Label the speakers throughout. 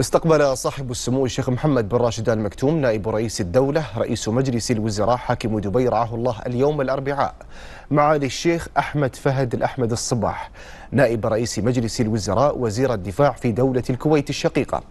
Speaker 1: استقبل صاحب السمو الشيخ محمد بن راشد آل مكتوم نائب رئيس الدولة رئيس مجلس الوزراء حاكم دبي رعاه الله اليوم الأربعاء معالي الشيخ أحمد فهد الأحمد الصباح نائب رئيس مجلس الوزراء وزير الدفاع في دولة الكويت الشقيقة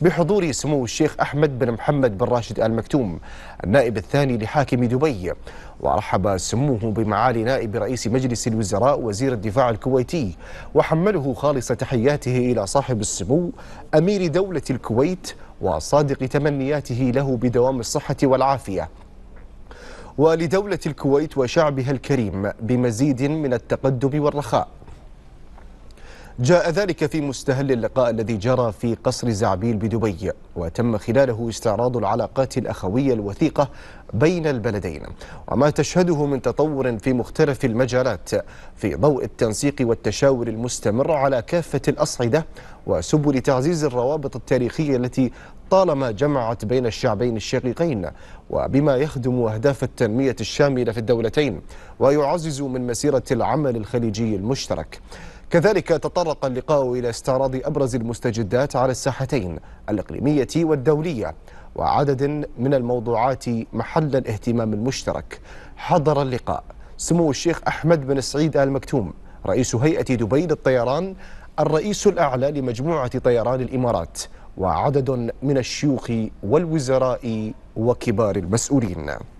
Speaker 1: بحضور سمو الشيخ أحمد بن محمد بن راشد آل مكتوم النائب الثاني لحاكم دبي ورحب سموه بمعالي نائب رئيس مجلس الوزراء وزير الدفاع الكويتي وحمله خالص تحياته إلى صاحب السمو أمير دولة الكويت وصادق تمنياته له بدوام الصحة والعافية ولدولة الكويت وشعبها الكريم بمزيد من التقدم والرخاء جاء ذلك في مستهل اللقاء الذي جرى في قصر زعبيل بدبي وتم خلاله استعراض العلاقات الأخوية الوثيقة بين البلدين وما تشهده من تطور في مختلف المجالات في ضوء التنسيق والتشاور المستمر على كافة الأصعدة وسبل تعزيز الروابط التاريخية التي طالما جمعت بين الشعبين الشقيقين وبما يخدم أهداف التنمية الشاملة في الدولتين ويعزز من مسيرة العمل الخليجي المشترك كذلك تطرق اللقاء إلى استعراض أبرز المستجدات على الساحتين الإقليمية والدولية وعدد من الموضوعات محل الاهتمام المشترك حضر اللقاء سمو الشيخ أحمد بن سعيد آل مكتوم رئيس هيئة دبي للطيران الرئيس الأعلى لمجموعة طيران الإمارات وعدد من الشيوخ والوزراء وكبار المسؤولين